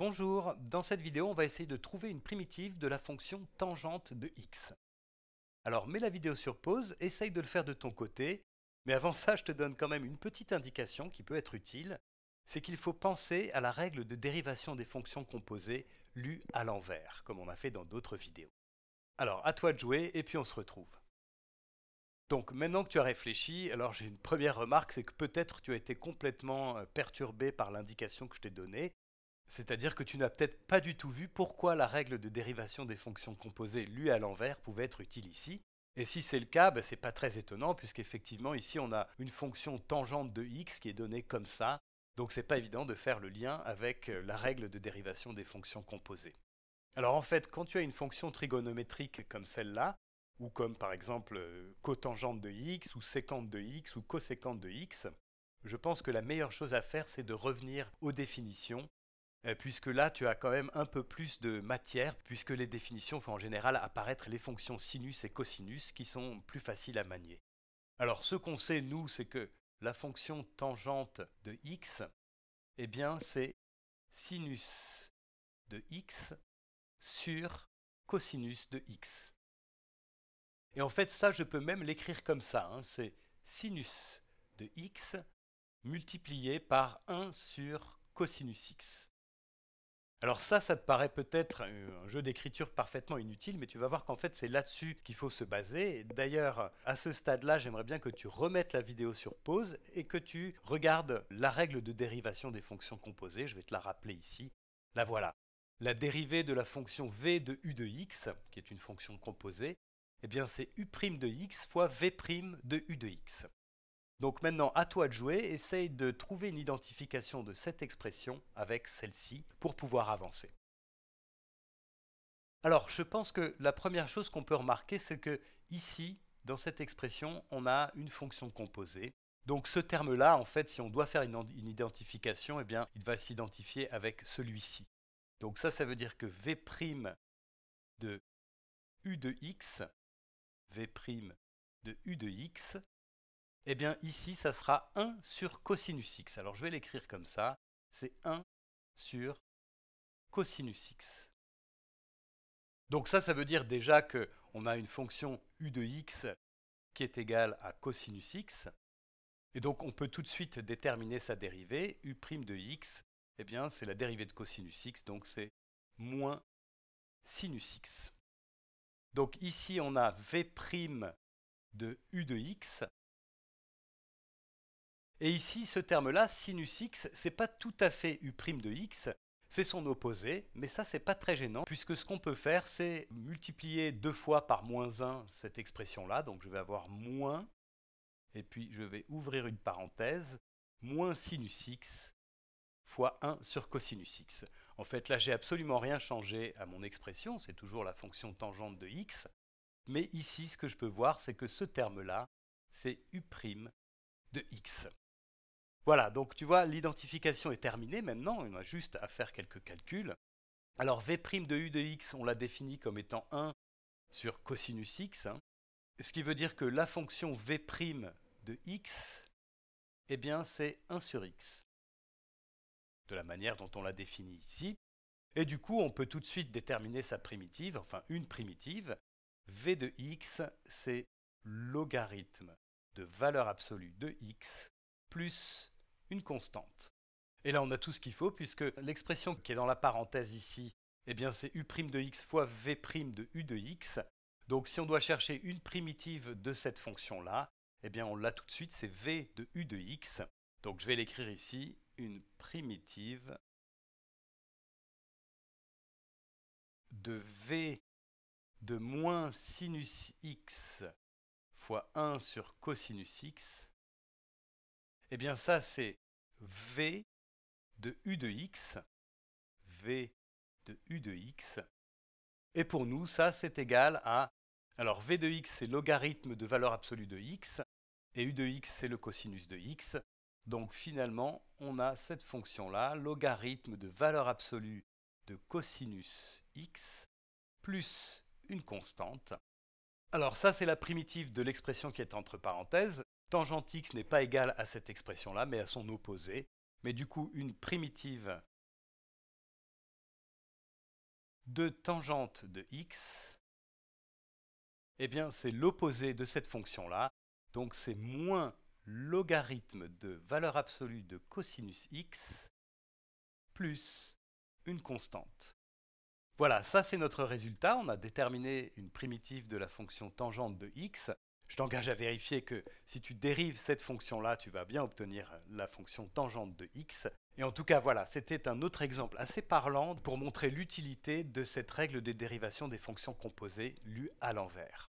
Bonjour, dans cette vidéo on va essayer de trouver une primitive de la fonction tangente de x. Alors mets la vidéo sur pause, essaye de le faire de ton côté, mais avant ça je te donne quand même une petite indication qui peut être utile, c'est qu'il faut penser à la règle de dérivation des fonctions composées lue à l'envers, comme on a fait dans d'autres vidéos. Alors à toi de jouer et puis on se retrouve. Donc maintenant que tu as réfléchi, alors j'ai une première remarque, c'est que peut-être tu as été complètement euh, perturbé par l'indication que je t'ai donnée, c'est-à-dire que tu n'as peut-être pas du tout vu pourquoi la règle de dérivation des fonctions composées lue à l'envers pouvait être utile ici. Et si c'est le cas, ce ben, c'est pas très étonnant, puisqu'effectivement ici on a une fonction tangente de x qui est donnée comme ça, donc c'est pas évident de faire le lien avec euh, la règle de dérivation des fonctions composées. Alors en fait, quand tu as une fonction trigonométrique comme celle-là, ou comme par exemple euh, cotangente de x, ou sécante de x, ou cosécante de x, je pense que la meilleure chose à faire, c'est de revenir aux définitions euh, puisque là tu as quand même un peu plus de matière, puisque les définitions font en général apparaître les fonctions sinus et cosinus qui sont plus faciles à manier. Alors ce qu'on sait nous, c'est que la fonction tangente de x, eh bien c'est sinus de x sur cosinus de x. Et en fait ça je peux même l'écrire comme ça, hein. c'est sinus de x multiplié par 1 sur cosinus x. Alors ça, ça te paraît peut-être euh, un jeu d'écriture parfaitement inutile, mais tu vas voir qu'en fait c'est là-dessus qu'il faut se baser. D'ailleurs, à ce stade-là, j'aimerais bien que tu remettes la vidéo sur pause et que tu regardes la règle de dérivation des fonctions composées. Je vais te la rappeler ici. La voilà. La dérivée de la fonction v de u de x, qui est une fonction composée, eh bien c'est u' de x fois v' de u de x. Donc maintenant, à toi de jouer, essaye de trouver une identification de cette expression avec celle-ci pour pouvoir avancer. Alors, je pense que la première chose qu'on peut remarquer, c'est que ici, dans cette expression, on a une fonction composée. Donc ce terme-là, en fait, si on doit faire une, identification, eh il va s'identifier avec celui-ci. Donc ça, ça veut dire que V' de U de X, V' de U de X, eh bien ici, ça sera 1 sur cosinus x. Alors je vais l'écrire comme ça. C'est 1 sur cosinus x. Donc ça, ça veut dire déjà qu'on a une fonction u de x qui est égale à cosinus x. Et donc on peut tout de suite déterminer sa dérivée, u' de x, eh bien c'est la dérivée de cosinus x, donc c'est moins sinus x. Donc ici on a v' de u de x, et ici, ce terme-là, sinus x, n'est pas tout à fait u' de x, c'est son opposé, mais ça n'est pas très gênant, puisque ce qu'on peut faire c'est multiplier deux fois par moins 1 cette expression-là, donc je vais avoir moins, et puis je vais ouvrir une parenthèse, moins sinus x fois 1 sur cosinus x. En fait là j'ai absolument rien changé à mon expression, c'est toujours la fonction tangente de x, mais ici ce que je peux voir c'est que ce terme-là c'est u' de x. Voilà, donc tu vois, l'identification est terminée maintenant, on a juste à faire quelques calculs. Alors V' de U de x, on l'a défini comme étant 1 sur cosinus x, hein. ce qui veut dire que la fonction V' de x, eh bien c'est 1 sur x, de la manière dont on l'a définie ici. Et du coup, on peut tout de suite déterminer sa primitive, enfin une primitive. V de x, c'est logarithme de valeur absolue de x plus une constante. Et là, on a tout ce qu'il faut, puisque l'expression qui est dans la parenthèse ici, eh bien, c'est u' de x fois v' de u de x. Donc, si on doit chercher une primitive de cette fonction-là, eh bien, on l'a tout de suite, c'est v de u de x. Donc, je vais l'écrire ici, une primitive de v de moins sinus x fois 1 sur cosinus x eh bien ça c'est V de U de X, V de U de X, et pour nous ça c'est égal à, alors V de X c'est logarithme de valeur absolue de X, et U de X c'est le cosinus de X, donc finalement on a cette fonction là, logarithme de valeur absolue de cosinus X, plus une constante. Alors ça c'est la primitive de l'expression qui est entre parenthèses, Tangente x n'est pas égale à cette expression-là, mais à son opposé. Mais du coup, une primitive de tangente de x, eh bien, c'est l'opposé de cette fonction-là. Donc, c'est moins logarithme de valeur absolue de cosinus x plus une constante. Voilà, ça c'est notre résultat. On a déterminé une primitive de la fonction tangente de x je t'engage à vérifier que si tu dérives cette fonction-là, tu vas bien obtenir la fonction tangente de x. Et en tout cas, voilà, c'était un autre exemple assez parlant pour montrer l'utilité de cette règle de dérivation des fonctions composées lue à l'envers.